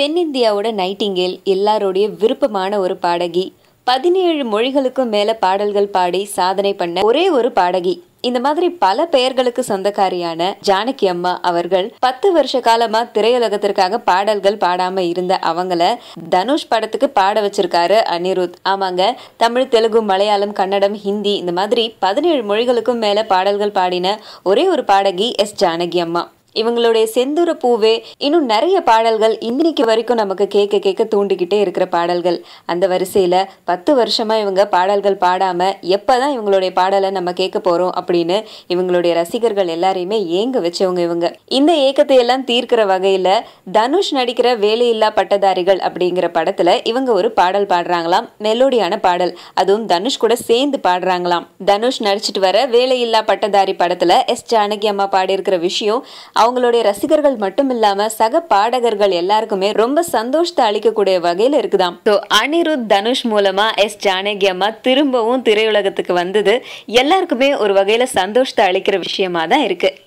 தென்னிந்தியாவோட Nightingale எல்லாரோடைய விருப்பமான ஒரு பாடகி பதினேழு மொழிகளுக்கும் மேல பாடல்கள் பாடி சாதனை பண்ண ஒரே ஒரு பாடகி இந்த மாதிரி பல பெயர்களுக்கு சொந்தக்காரியான ஜானகி அம்மா அவர்கள் பத்து வருஷ காலமா திரையுலகத்திற்காக பாடல்கள் பாடாம இருந்த அவங்கள தனுஷ் படத்துக்கு பாட வச்சிருக்காரு அனிருத் ஆமாங்க தமிழ் தெலுங்கு மலையாளம் கன்னடம் ஹிந்தி இந்த மாதிரி பதினேழு மொழிகளுக்கும் மேல பாடல்கள் பாடின ஒரே ஒரு பாடகி எஸ் ஜானகி அம்மா இவங்களுடைய செந்தூர பூவே இன்னும் நிறைய பாடல்கள் இன்னைக்கு வரைக்கும் நமக்கு கேட்க கேட்க தூண்டிக்கிட்டே இருக்கிற பாடல்கள் அந்த வரிசையில் பத்து வருஷமாக இவங்க பாடல்கள் பாடாமல் எப்போ தான் இவங்களுடைய பாடலை நம்ம கேட்க போகிறோம் அப்படின்னு இவங்களுடைய ரசிகர்கள் எல்லாரையுமே ஏங்க வச்சவங்க இவங்க இந்த ஏக்கத்தை எல்லாம் தீர்க்கிற வகையில் தனுஷ் நடிக்கிற வேலையில்லா பட்டதாரிகள் அப்படிங்கிற படத்தில் இவங்க ஒரு பாடல் பாடுறாங்களாம் மெலோடியான பாடல் அதுவும் தனுஷ் கூட சேர்ந்து பாடுறாங்களாம் தனுஷ் நடிச்சிட்டு வர வேலையில்லா பட்டதாரி படத்தில் எஸ் ஜானகி அம்மா பாடியிருக்கிற விஷயம் அவங்களுடைய ரசிகர்கள் மட்டும் இல்லாம சக பாடகர்கள் எல்லாருக்குமே ரொம்ப சந்தோஷத்தை அளிக்கக்கூடிய வகையில் இருக்குதாம் ஸோ அனிருத் தனுஷ் மூலமா எஸ் ஜானகி அம்மா திரும்பவும் திரையுலகத்துக்கு வந்தது எல்லாருக்குமே ஒரு வகையில சந்தோஷத்தை அளிக்கிற விஷயமா தான் இருக்கு